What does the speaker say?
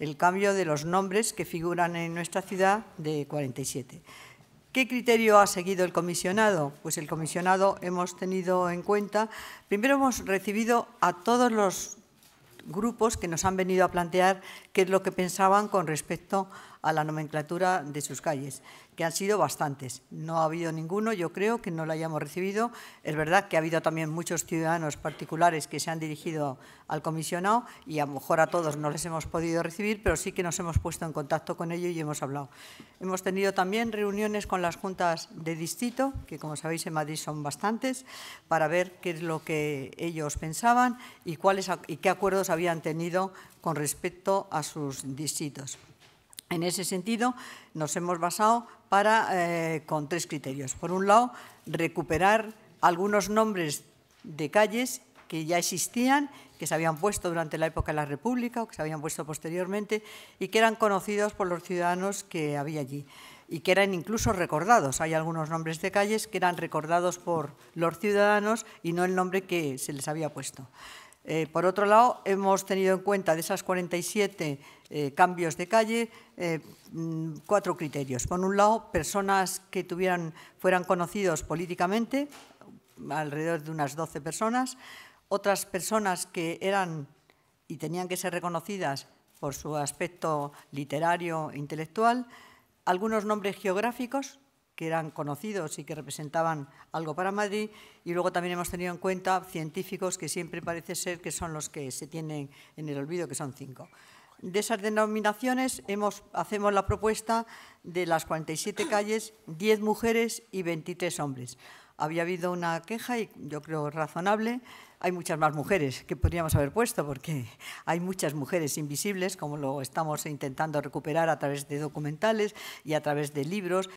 el cambio de los nombres que figuran en nuestra ciudad de 47. ¿Qué criterio ha seguido el comisionado? Pues el comisionado hemos tenido en cuenta, primero hemos recibido a todos los grupos que nos han venido a plantear qué es lo que pensaban con respecto a la nomenclatura de sus calles, que han sido bastantes. No ha habido ninguno, yo creo, que no lo hayamos recibido. Es verdad que ha habido también muchos ciudadanos particulares que se han dirigido al comisionado y a lo mejor a todos no les hemos podido recibir, pero sí que nos hemos puesto en contacto con ellos y hemos hablado. Hemos tenido también reuniones con las juntas de distrito, que como sabéis en Madrid son bastantes, para ver qué es lo que ellos pensaban y, cuáles, y qué acuerdos habían tenido con respecto a sus distritos. En ese sentido, nos hemos basado para, eh, con tres criterios. Por un lado, recuperar algunos nombres de calles que ya existían, que se habían puesto durante la época de la República o que se habían puesto posteriormente y que eran conocidos por los ciudadanos que había allí y que eran incluso recordados. Hay algunos nombres de calles que eran recordados por los ciudadanos y no el nombre que se les había puesto. Eh, por otro lado, hemos tenido en cuenta de esas 47 eh, cambios de calle eh, mm, cuatro criterios. Por un lado, personas que fueran conocidos políticamente, alrededor de unas 12 personas. Otras personas que eran y tenían que ser reconocidas por su aspecto literario, intelectual. Algunos nombres geográficos, que eran conocidos y que representaban algo para Madrid, y luego también hemos tenido en cuenta científicos que siempre parece ser que son los que se tienen en el olvido, que son cinco. De esas denominaciones hacemos la propuesta de las 47 calles, 10 mujeres y 23 hombres. Había habido una queja, y yo creo razonable, hay muchas más mujeres que podríamos haber puesto, porque hay muchas mujeres invisibles, como lo estamos intentando recuperar a través de documentales y a través de libros.